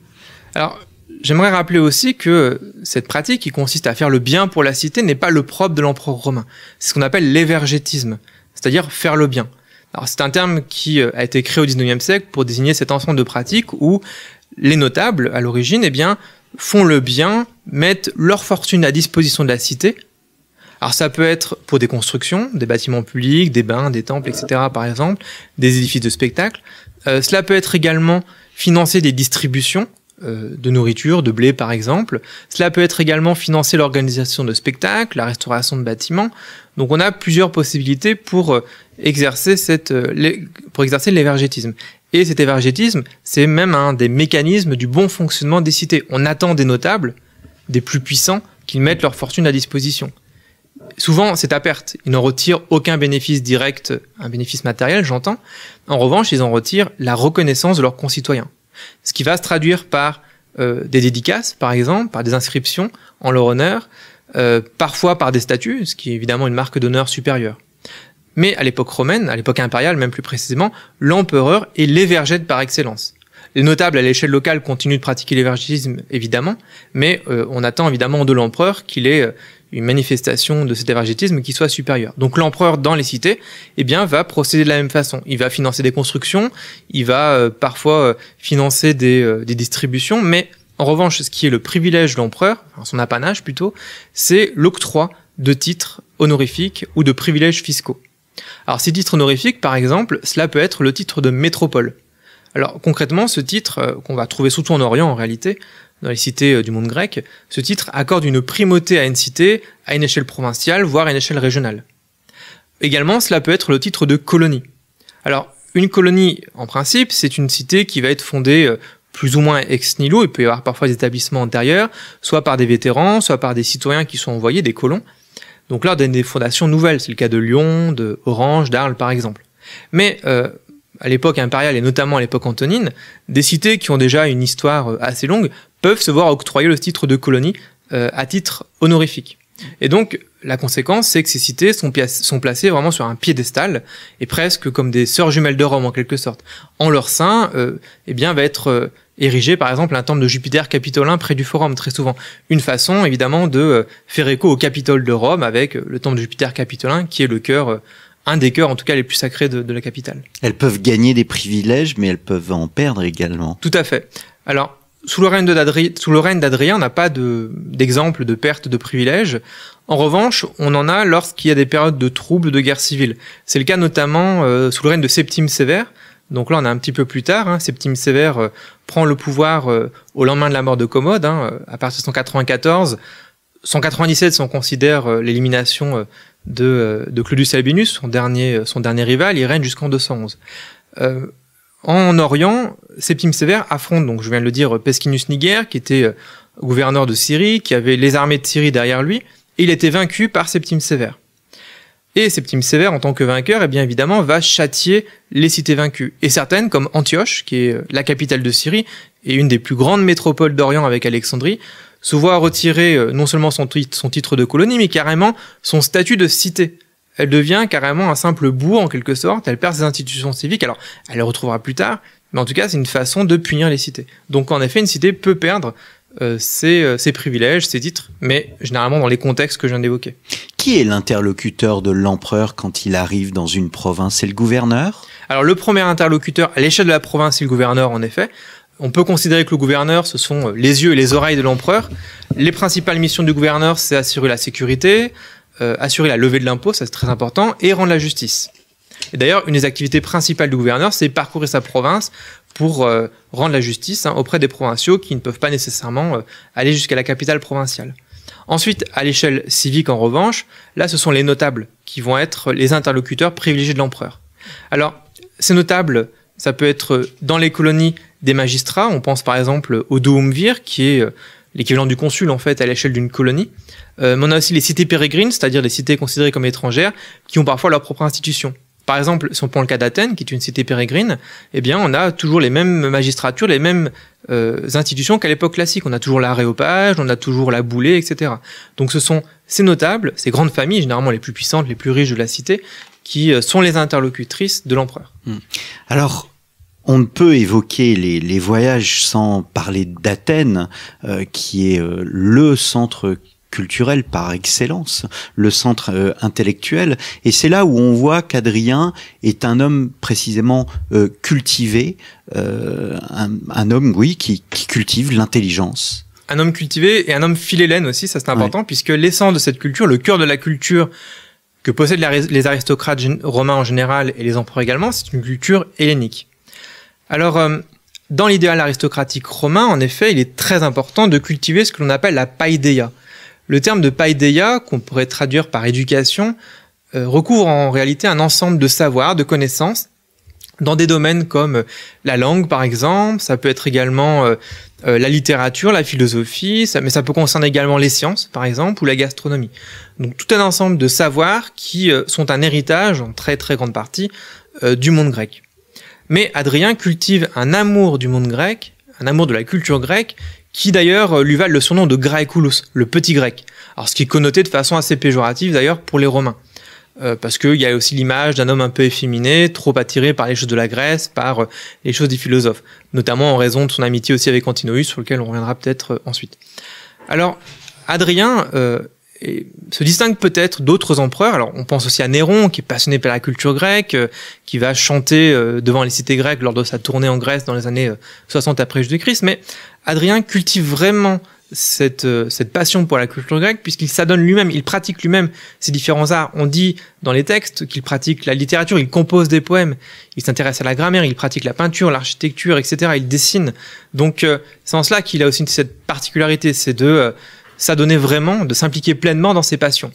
Alors J'aimerais rappeler aussi que cette pratique qui consiste à faire le bien pour la cité n'est pas le propre de l'empereur romain. C'est ce qu'on appelle l'évergétisme, c'est-à-dire faire le bien. Alors c'est un terme qui euh, a été créé au 19 siècle pour désigner cet ensemble de pratiques où les notables, à l'origine, eh bien, font le bien, mettent leur fortune à disposition de la cité. Alors ça peut être pour des constructions, des bâtiments publics, des bains, des temples, etc. par exemple, des édifices de spectacle. Euh, cela peut être également financer des distributions, euh, de nourriture, de blé par exemple. Cela peut être également financer l'organisation de spectacles, la restauration de bâtiments. Donc on a plusieurs possibilités pour euh, exercer, cette, euh, pour exercer l'évergétisme. Et cet évergétisme, c'est même un des mécanismes du bon fonctionnement des cités. On attend des notables, des plus puissants, qu'ils mettent leur fortune à disposition. Souvent, c'est à perte. Ils n'en retirent aucun bénéfice direct, un bénéfice matériel, j'entends. En revanche, ils en retirent la reconnaissance de leurs concitoyens. Ce qui va se traduire par euh, des dédicaces, par exemple, par des inscriptions en leur honneur, euh, parfois par des statues, ce qui est évidemment une marque d'honneur supérieure. Mais à l'époque romaine, à l'époque impériale même plus précisément, l'empereur est l'évergète par excellence. Les notables à l'échelle locale continuent de pratiquer l'évergisme, évidemment, mais euh, on attend évidemment de l'empereur qu'il est une manifestation de cet évangélisme qui soit supérieure. Donc l'empereur dans les cités, eh bien, va procéder de la même façon. Il va financer des constructions, il va euh, parfois euh, financer euh, des, distributions, mais en revanche, ce qui est le privilège de l'empereur, son apanage plutôt, c'est l'octroi de titres honorifiques ou de privilèges fiscaux. Alors ces titres honorifiques, par exemple, cela peut être le titre de métropole. Alors concrètement, ce titre, qu'on va trouver surtout en Orient en réalité, dans les cités euh, du monde grec, ce titre accorde une primauté à une cité à une échelle provinciale, voire à une échelle régionale. Également, cela peut être le titre de colonie. Alors, une colonie, en principe, c'est une cité qui va être fondée euh, plus ou moins ex nihilo, il peut y avoir parfois des établissements antérieurs, soit par des vétérans, soit par des citoyens qui sont envoyés, des colons. Donc là, des fondations nouvelles, c'est le cas de Lyon, de Orange, d'Arles par exemple. Mais euh, à l'époque impériale et notamment à l'époque antonine, des cités qui ont déjà une histoire assez longue peuvent se voir octroyer le titre de colonie euh, à titre honorifique. Et donc, la conséquence, c'est que ces cités sont, sont, placées vraiment sur un piédestal, et presque comme des sœurs jumelles de Rome, en quelque sorte. En leur sein, euh, eh bien, va être euh, érigé, par exemple, un temple de Jupiter capitolin près du Forum, très souvent. Une façon, évidemment, de euh, faire écho au Capitole de Rome, avec le temple de Jupiter capitolin, qui est le cœur un des cœurs, en tout cas, les plus sacrés de, de, la capitale. Elles peuvent gagner des privilèges, mais elles peuvent en perdre également. Tout à fait. Alors, sous le règne d'Adrien, on n'a pas d'exemple de, perte de privilèges. En revanche, on en a lorsqu'il y a des périodes de troubles, de guerres civiles. C'est le cas notamment euh, sous le règne de Septime Sévère. Donc là, on est un petit peu plus tard. Hein. Septime Sévère euh, prend le pouvoir euh, au lendemain de la mort de Commode, hein, à partir de 194. 197, on considère l'élimination de, de, Claudius Albinus, son dernier, son dernier rival. Il règne jusqu'en 211. En Orient, Septime Sévère affronte, donc je viens de le dire, Pesquinus Niger, qui était euh, gouverneur de Syrie, qui avait les armées de Syrie derrière lui, et il était vaincu par Septime Sévère. Et Septime Sévère, en tant que vainqueur, eh bien évidemment, va châtier les cités vaincues. Et certaines, comme Antioche, qui est euh, la capitale de Syrie, et une des plus grandes métropoles d'Orient avec Alexandrie, se voit retirer euh, non seulement son, titre de colonie, mais carrément son statut de cité elle devient carrément un simple bout en quelque sorte, elle perd ses institutions civiques, alors elle les retrouvera plus tard, mais en tout cas c'est une façon de punir les cités. Donc en effet une cité peut perdre euh, ses, euh, ses, privilèges, ses titres, mais généralement dans les contextes que je viens d'évoquer. Qui est l'interlocuteur de l'empereur quand il arrive dans une province C'est le gouverneur Alors le premier interlocuteur à l'échelle de la province, c'est le gouverneur en effet. On peut considérer que le gouverneur, ce sont les yeux et les oreilles de l'empereur. Les principales missions du gouverneur, c'est assurer la sécurité, euh, assurer la levée de l'impôt, ça c'est très important, et rendre la justice. Et d'ailleurs, une des activités principales du gouverneur, c'est parcourir sa province pour euh, rendre la justice hein, auprès des provinciaux qui ne peuvent pas nécessairement euh, aller jusqu'à la capitale provinciale. Ensuite, à l'échelle civique, en revanche, là, ce sont les notables qui vont être les interlocuteurs privilégiés de l'empereur. Alors, ces notables, ça peut être dans les colonies des magistrats. On pense par exemple au Doumvir, qui est l'équivalent du consul en fait à l'échelle d'une colonie. Euh, mais on a aussi les cités pérégrines, c'est-à-dire les cités considérées comme étrangères, qui ont parfois leur propre institution. Par exemple, si on prend le cas d'Athènes, qui est une cité pérégrine, eh bien, on a toujours les mêmes magistratures, les mêmes euh, institutions qu'à l'époque classique. On a toujours l'aréopage, on a toujours la boulée, etc. Donc, ce sont ces notables, ces grandes familles, généralement les plus puissantes, les plus riches de la cité, qui euh, sont les interlocutrices de l'empereur. Hmm. Alors, on ne peut évoquer les, voyages sans parler d'Athènes, euh, qui est euh, le centre culturel par excellence, le centre euh, intellectuel. Et c'est là où on voit qu'Adrien est un homme précisément cultivé, un, homme, oui, qui, cultive l'intelligence. Un homme cultivé et un homme philélène aussi, ça c'est important, puisque l'essence de cette culture, le cœur de la culture que possèdent les aristocrates romains en général et les empereurs également, c'est une culture hellénique. Alors, euh, dans l'idéal aristocratique romain, en effet, il est très important de cultiver ce que l'on appelle la paideia. Le terme de paideia, qu'on pourrait traduire par éducation, euh, recouvre en réalité un ensemble de savoirs, de connaissances, dans des domaines comme euh, la langue, par exemple, ça peut être également la littérature, la philosophie, mais ça peut concerner également les sciences, par exemple, ou la gastronomie. Donc tout un ensemble de savoirs qui sont un héritage, en très très grande partie, du monde grec. Mais Adrien cultive un amour du monde grec, un amour de la culture grecque, qui d'ailleurs euh, lui valent le surnom de Graeculus, le petit grec. Alors ce qui est connoté de façon assez péjorative d'ailleurs pour les Romains. Euh, parce qu'il y a aussi l'image d'un homme un peu efféminé, trop attiré par les choses de la Grèce, par euh, les choses des philosophes, notamment en raison de son amitié aussi avec Antinous, sur lequel on reviendra peut-être ensuite. Alors, Adrien et se distingue peut-être d'autres empereurs. Alors, on pense aussi à Néron, qui est passionné par la culture grecque, euh, qui va chanter euh, devant les cités grecques lors de sa tournée en Grèce dans les années 60 euh, après Jésus-Christ. Mais Adrien cultive vraiment cette, cette passion pour la culture grecque, puisqu'il s'adonne lui-même, il pratique lui-même ces différents arts. On dit dans les textes qu'il pratique la littérature, il compose des poèmes, il s'intéresse à la grammaire, il pratique la peinture, l'architecture, etc. Il dessine. Donc, c'est en cela qu'il a aussi cette particularité, c'est de donnait vraiment, de s'impliquer pleinement dans ses passions.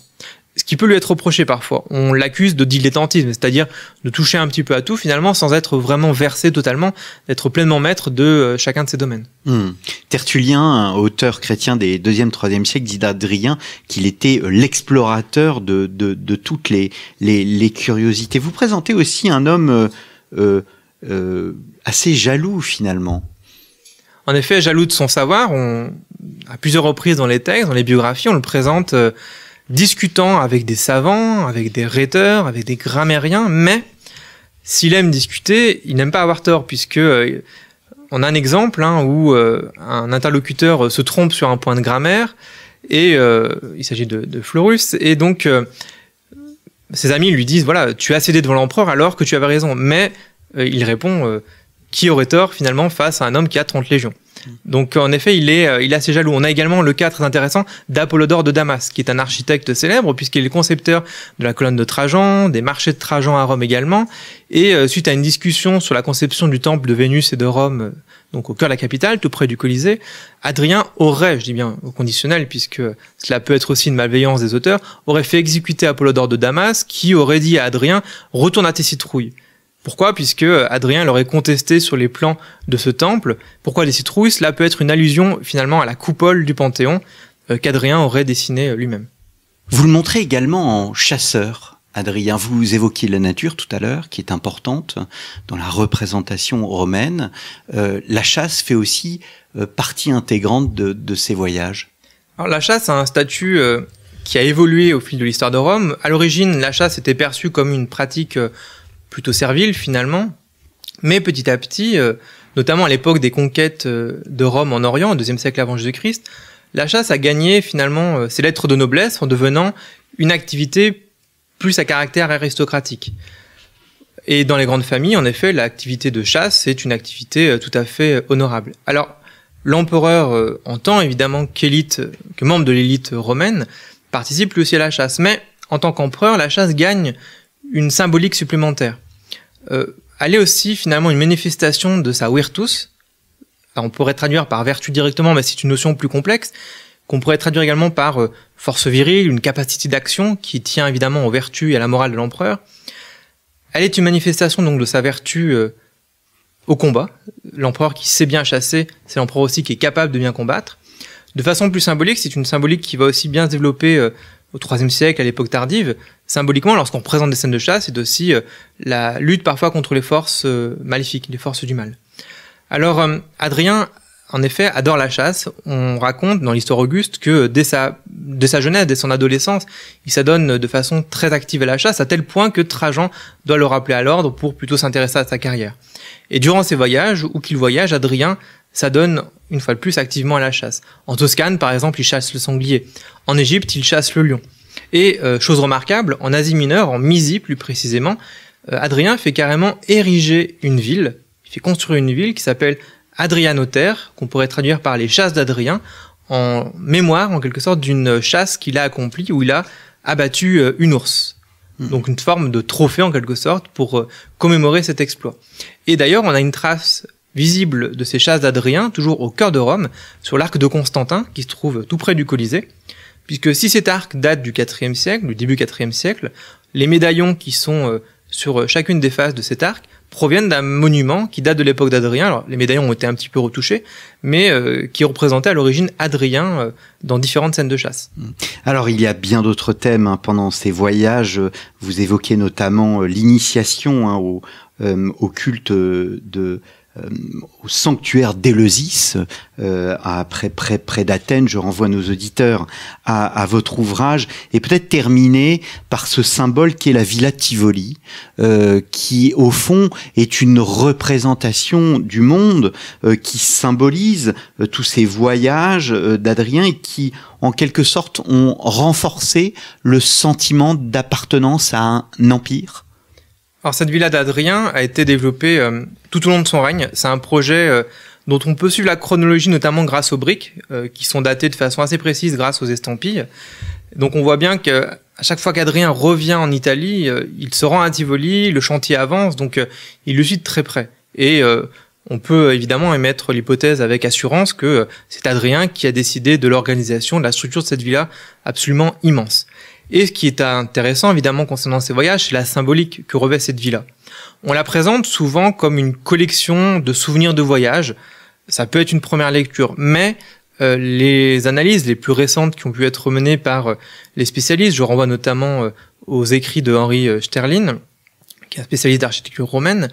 Ce qui peut lui être reproché parfois. On l'accuse de dilettantisme, c'est-à-dire de toucher un petit peu à tout finalement sans être vraiment versé totalement, d'être pleinement maître de euh, chacun de ses domaines. Hmm. Tertullien, auteur chrétien des 2e, 3e siècles, dit d'Adrien qu'il était euh, l'explorateur de, toutes les, curiosités. Vous présentez aussi un homme euh, assez jaloux finalement en effet, jaloux de son savoir, on, à plusieurs reprises dans les textes, dans les biographies, on le présente euh, discutant avec des savants, avec des rhéteurs, avec des grammairiens, mais s'il aime discuter, il n'aime pas avoir tort, puisque euh, on a un exemple hein, où euh, un interlocuteur se trompe sur un point de grammaire, et il s'agit de, de, Florus, et donc ses amis lui disent, voilà, tu as cédé devant l'empereur alors que tu avais raison, mais il répond qui aurait tort finalement face à un homme qui a 30 légions. Mm. Donc en effet, il est, euh, il assez jaloux. On a également le cas très intéressant d'Apollodore de Damas, qui est un architecte célèbre, puisqu'il est concepteur de la colonne de Trajan, des marchés de Trajan à Rome également. Et euh, suite à une discussion sur la conception du temple de Vénus et de Rome, euh, donc au cœur de la capitale, tout près du Colisée, Adrien aurait, je dis bien au conditionnel, puisque cela peut être aussi une malveillance des auteurs, aurait fait exécuter Apollodore de Damas, qui aurait dit à Adrien, retourne à tes citrouilles. Pourquoi Puisque euh, Adrien l'aurait contesté sur les plans de ce temple. Pourquoi les citrouilles Cela peut être une allusion finalement à la coupole du Panthéon euh, qu'Adrien aurait dessinée euh, lui-même. Vous le montrez également en chasseur. Adrien, vous évoquiez la nature tout à l'heure, qui est importante dans la représentation romaine. la chasse fait aussi partie intégrante de, ces voyages. la chasse a un statut qui a évolué au fil de l'histoire de Rome. À l'origine, la chasse était perçue comme une pratique plutôt servile finalement. Mais petit à petit, euh, notamment à l'époque des conquêtes euh, de Rome en Orient, au deuxième siècle avant Jésus-Christ, la chasse a gagné finalement euh, ses lettres de noblesse en devenant une activité plus à caractère aristocratique. Et dans les grandes familles, en effet, l'activité de chasse est une activité tout à fait honorable. Alors, l'empereur entend évidemment qu'élite, que membre de l'élite romaine participe lui aussi à la chasse, mais en tant qu'empereur, la chasse gagne une symbolique supplémentaire elle euh, est aussi finalement une manifestation de sa virtus. on pourrait traduire par vertu directement, mais c'est une notion plus complexe, qu'on pourrait traduire également par euh, force virile, une capacité d'action qui tient évidemment aux vertus et à la morale de l'empereur. Elle est une manifestation donc de sa vertu euh, au combat. L'empereur qui sait bien chasser, c'est l'empereur aussi qui est capable de bien combattre. De façon plus symbolique, c'est une symbolique qui va aussi bien se développer au IIIe siècle, à l'époque tardive, symboliquement, lorsqu'on présente des scènes de chasse, c'est aussi euh, la lutte parfois contre les forces euh, maléfiques, les forces du mal. Alors, euh, Adrien, en effet, adore la chasse. On raconte dans l'histoire Auguste que dès sa, sa jeunesse, dès son adolescence, il s'adonne de façon très active à la chasse, à tel point que Trajan doit le rappeler à l'ordre pour plutôt s'intéresser à sa carrière. Et durant ses voyages, ou qu'il voyage, Adrien ça donne une fois de plus activement à la chasse. En Toscane, par exemple, ils chassent le sanglier. En Égypte, ils chassent le lion. Et euh, chose remarquable, en Asie mineure, en Misie plus précisément, euh, Adrien fait carrément ériger une ville. Il fait construire une ville qui s'appelle Adrianothère, qu'on pourrait traduire par les chasses d'Adrien, en mémoire en quelque sorte d'une chasse qu'il a accomplie où il a abattu euh, une ours. Hmm. Donc une forme de trophée en quelque sorte pour commémorer cet exploit. Et d'ailleurs, on a une trace visible de ces chasses d'Adrien, toujours au cœur de Rome, sur l'arc de Constantin, qui se trouve tout près du Colisée. Puisque si cet arc date du IVe siècle, du début IVe siècle, les médaillons qui sont euh, sur euh, chacune des faces de cet arc proviennent d'un monument qui date de l'époque d'Adrien. Alors, les médaillons ont été un petit peu retouchés, mais euh, qui représentait à l'origine Adrien dans différentes scènes de chasse. Mm. Alors, il y a bien d'autres thèmes hein, pendant ces voyages. Vous évoquez notamment l'initiation hein, au, culte de euh, au sanctuaire d'Eleusis, euh, à près, près, près d'Athènes. Je renvoie nos auditeurs à, à votre ouvrage. Et peut-être terminer par ce symbole qui est la Villa Tivoli, euh, qui au fond est une représentation du monde qui symbolise tous ces voyages d'Adrien et qui en quelque sorte ont renforcé le sentiment d'appartenance à un empire alors cette villa d'Adrien a été développée euh, tout au long de son règne. C'est un projet euh, dont on peut suivre la chronologie notamment grâce aux briques euh, qui sont datées de façon assez précise grâce aux estampilles. Donc on voit bien que chaque fois qu'Adrien revient en Italie, il se rend à Tivoli, le chantier avance, donc il le suit de très près. Et on peut évidemment émettre l'hypothèse avec assurance que c'est Adrien qui a décidé de l'organisation, de la structure de cette villa absolument immense. Et ce qui est intéressant, évidemment, concernant ces voyages, c'est la symbolique que revêt cette villa. On la présente souvent comme une collection de souvenirs de voyage. Ça peut être une première lecture, mais euh, les analyses les plus récentes qui ont pu être menées par euh, les spécialistes, je renvoie notamment euh, aux écrits de Henri Sterlin, qui est un spécialiste d'architecture romaine,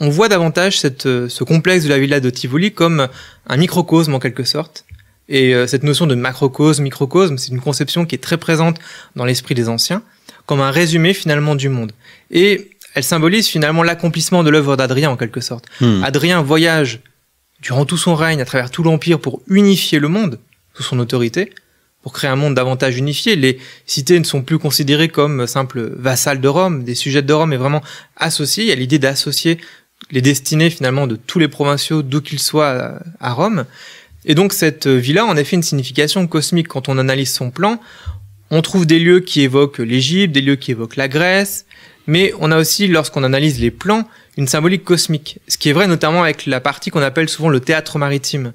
on voit davantage ce complexe de la villa de Tivoli comme un microcosme en quelque sorte, et euh, cette notion de macrocosme, microcosme, c'est une conception qui est très présente dans l'esprit des anciens, comme un résumé finalement du monde. Et elle symbolise finalement l'accomplissement de l'œuvre d'Adrien en quelque sorte. Hmm. Adrien voyage durant tout son règne à travers tout l'Empire pour unifier le monde sous son autorité, pour créer un monde davantage unifié. Les cités ne sont plus considérées comme simples vassales de Rome, des sujets de Rome, mais vraiment associées. Il y a l'idée d'associer les destinées finalement de tous les provinciaux, d'où qu'ils soient, euh, à Rome. Et donc cette villa en a une signification cosmique quand on analyse son plan. On trouve des lieux qui évoquent l'Égypte, des lieux qui évoquent la Grèce, mais on a aussi, lorsqu'on analyse les plans, une symbolique cosmique, ce qui est vrai notamment avec la partie qu'on appelle souvent le théâtre maritime.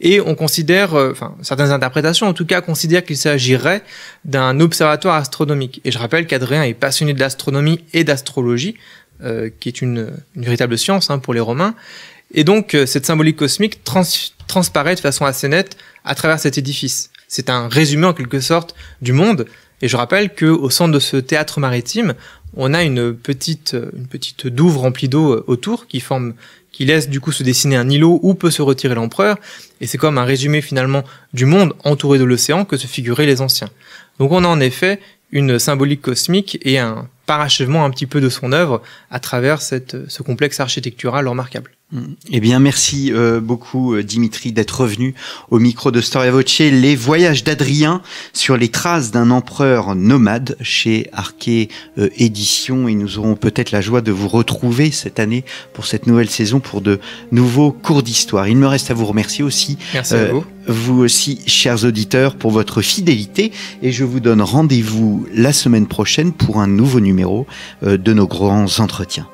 Et on considère, euh, enfin certaines interprétations en tout cas, considèrent qu'il s'agirait d'un observatoire astronomique. Et je rappelle qu'Adrien est passionné de l'astronomie et d'astrologie, euh, qui est une, véritable science hein, pour les Romains. Et donc euh, cette symbolique cosmique trans transparaît de façon assez nette à travers cet édifice. C'est un résumé en quelque sorte du monde. Et je rappelle que au centre de ce théâtre maritime, on a une petite, euh, une petite douve remplie d'eau euh, autour qui forme, qui laisse du coup se dessiner un îlot où peut se retirer l'empereur. Et c'est comme un résumé finalement du monde entouré de l'océan que se figuraient les anciens. Donc on a en effet une symbolique cosmique et un parachèvement un petit peu de son œuvre à travers cette, ce complexe architectural remarquable. Mm. Eh bien, merci euh, beaucoup euh, Dimitri d'être revenu au micro de Storia Voce. Les voyages d'Adrien sur les traces d'un empereur nomade chez Arquet euh, Édition. Et nous aurons peut-être la joie de vous retrouver cette année pour cette nouvelle saison pour de nouveaux cours d'histoire. Il me reste à vous remercier aussi. Merci à vous. Vous aussi, chers auditeurs, pour votre fidélité. Et je vous donne rendez-vous la semaine prochaine pour un nouveau numéro euh, de nos grands entretiens.